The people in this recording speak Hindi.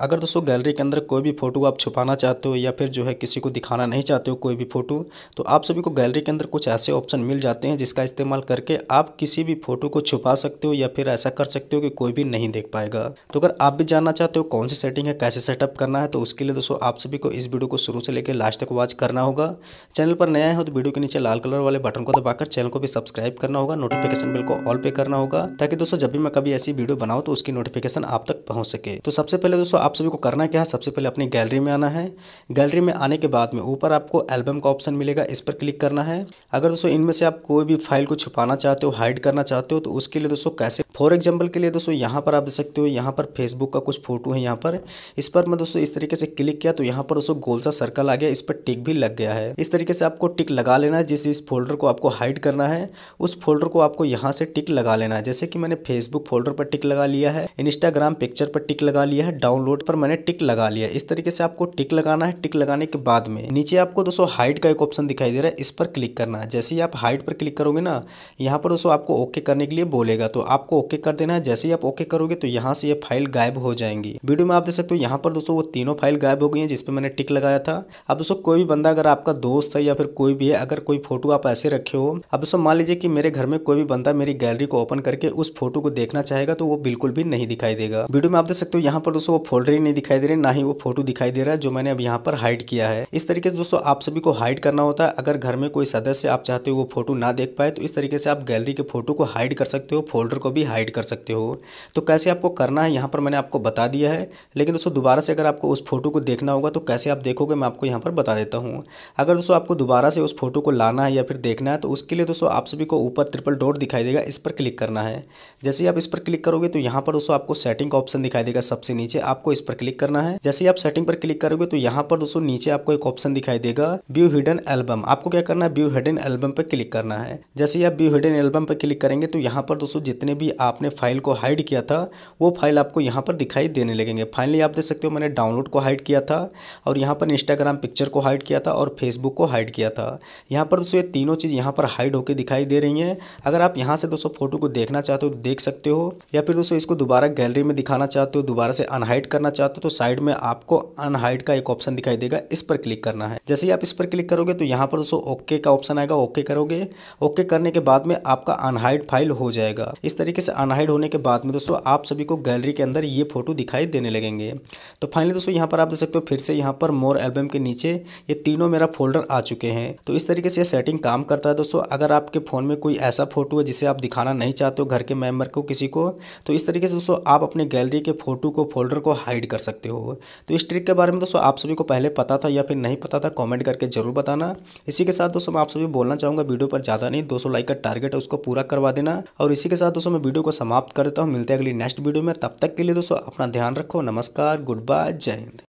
अगर दोस्तों गैलरी के अंदर कोई भी फ़ोटो आप छुपाना चाहते हो या फिर जो है किसी को दिखाना नहीं चाहते हो कोई भी फ़ोटो तो आप सभी को गैलरी के अंदर कुछ ऐसे ऑप्शन मिल जाते हैं जिसका इस्तेमाल करके आप किसी भी फ़ोटो को छुपा सकते हो या फिर ऐसा कर सकते हो कि कोई भी नहीं देख पाएगा तो अगर आप भी जानना चाहते हो कौन सी सेटिंग है कैसे सेटअप करना है तो उसके लिए दोस्तों आप सभी को इस वीडियो को शुरू से लेकर लास्ट तक वॉच करना होगा चैनल पर नया है तो वीडियो के नीचे लाल कलर वाले बटन को दबाकर चैनल को भी सब्सक्राइब करना होगा नोटिफिकेशन बिल को ऑल पे करना होगा ताकि दोस्तों जब भी मैं कभी ऐसी वीडियो बनाऊँ तो उसकी नोटिफिकेशन आप तक पहुँच सके तो सबसे पहले दोस्तों आप सभी को करना क्या है सबसे पहले अपनी गैलरी में आना है गैलरी में आने के बाद में ऊपर आपको एल्बम का ऑप्शन मिलेगा इस पर क्लिक करना है अगर दोस्तों इनमें से आप कोई भी फाइल को छुपाना चाहते हो हाइड करना चाहते हो तो उसके लिए दोस्तों कैसे फॉर एग्जाम्पल के लिए दोस्तों यहाँ पर आप देख सकते हो यहाँ पर फेसबुक का कुछ फोटो है यहाँ पर इस पर मैं दोस्तों इस तरीके से क्लिक किया तो यहाँ पर दोस्तों गोल सा सर्कल आ गया इस पर टिक भी लग गया है इस तरीके से आपको टिक लगा लेना है जैसे इस फोल्डर को आपको हाइड करना है उस फोल्डर को आपको यहाँ से टिक लगा लेना है जैसे कि मैंने फेसबुक फोल्डर पर टिक लगा लिया है इंस्टाग्राम पिक्चर पर टिक लगा लिया है डाउनलोड नोट पर मैंने टिक लगा लिया इस तरीके से आपको टिक लगाना है टिक लगाने के बाद में नीचे आपको दोस्तों हाइट का एक ऑप्शन दिखाई दे रहा है इस पर क्लिक करना है जैसे ही आप हाइट पर क्लिक करोगे ना यहाँ पर दोस्तों आपको ओके करने के लिए बोलेगा तो आपको ओके कर देना है जैसे ही आप ओके करोगे तो यहाँ से ये फाइल गायब हो जाएंगी वीडियो में आप देख सकते हो यहाँ पर दोस्तों वो तीनों फाइल गायब हो गई है जिसपे मैंने टिक लगाया था अब दोस्तों कोई भी बंदा अगर आपका दोस्त है या फिर कोई भी है अगर कोई फोटो आप ऐसे रखे हो अब दोस्तों मान लीजिए कि मेरे घर में कोई भी बंदा मेरी गैलरी को ओपन करके उस फोटो को देखना चाहेगा तो वो बिल्कुल भी नहीं दिखाई देगा वीडियो में आप देख सकते हो यहाँ पर दोस्तों वो शोल्डर नहीं दिखाई दे रहे ना ही वो फोटो दिखाई दे रहा है जो मैंने अब यहाँ पर हाइड किया है इस तरीके से दोस्तों आप सभी को हाइड करना होता है अगर घर में कोई सदस्य आप चाहते हो वो फोटो ना देख पाए तो इस तरीके से आप गैलरी के फोटो को हाइड कर सकते हो फोल्डर को भी हाइड कर सकते हो तो कैसे आपको करना है यहाँ पर मैंने आपको बता दिया है लेकिन दोस्तों दोबारा से अगर आपको उस फोटो को देखना होगा तो कैसे आप देखोगे मैं आपको यहाँ पर बता देता हूँ अगर दोस्तों आपको दोबारा से उस फोटो को लाना है या फिर देखना है तो उसके लिए दोस्तों आप सभी को ऊपर ट्रिपल डोर दिखाई देगा इस पर क्लिक करना है जैसे ही आप इस पर क्लिक करोगे तो यहाँ पर दोस्तों आपको सेटिंग का ऑप्शन दिखाई देगा सबसे नीचे आपको आपको इस पर क्लिक करना है जैसे ही आप सेटिंग पर क्लिक करोगे तो यहाँ पर दोस्तों नीचे आपको एक ऑप्शन दिखाई देगा व्यू हिडन एल्बम आपको क्या करना है व्यू हिडन एल्बम पर क्लिक करना है जैसे ही आप व्यू हिडन एल्बम पर क्लिक करेंगे तो यहाँ पर दोस्तों जितने भी आपने फाइल को हाइड किया था वो फाइल आपको यहाँ पर दिखाई देने लगेंगे फाइनली आप देख सकते हो मैंने डाउनलोड को हाइड किया था और यहाँ पर इंस्टाग्राम पिक्चर को हाइड किया था और फेसबुक को हाइड किया था यहाँ पर दोस्तों ये तीनों चीज़ यहाँ पर हाइड होकर दिखाई दे रही हैं अगर आप यहाँ से दोस्तों फोटो को देखना चाहते हो तो देख सकते हो या फिर दोस्तों इसको दोबारा गैलरी में दिखाना चाहते हो दोबारा से अनहाइड करना करना चाहते हो तो साइड में आपको अनहाइड का एक ऑप्शन दिखाई देगा इस पर क्लिक करना है जैसे ही आप इस पर क्लिक करोगे तो यहाँ पर दोस्तों ओके का ऑप्शन आएगा ओके करोगे ओके करने के बाद में आपका अनहाइड फाइल हो जाएगा इस तरीके से अनहाइड होने के बाद में दोस्तों आप सभी को गैलरी के अंदर ये फोटो दिखाई देने लगेंगे तो फाइनली दोस्तों यहाँ पर आप देख सकते हो फिर से यहाँ पर मोर एल्बम के नीचे ये तीनों मेरा फोल्डर आ चुके हैं तो इस तरीके से ये सेटिंग काम करता है दोस्तों अगर आपके फ़ोन में कोई ऐसा फोटो है जिसे आप दिखाना नहीं चाहते हो घर के मेंबर को किसी को तो इस तरीके से दोस्तों आप अपने गैलरी के फोटो को फोल्डर को हाई हाइड कर सकते हो तो इस ट्रिक के बारे में दोस्तों आप सभी को पहले पता था या फिर नहीं पता था कमेंट करके जरूर बताना इसी के साथ दोस्तों मैं आप सभी बोलना चाहूँगा वीडियो पर ज़्यादा नहीं 200 लाइक का टारगेट है उसको पूरा करवा देना और इसी के साथ दोस्तों मैं वीडियो को समाप्त कर देता हूँ मिलते हैं अगली नेक्स्ट वीडियो में तब तक के लिए दोस्तों अपना ध्यान रखो नमस्कार गुड बाय जय हिंद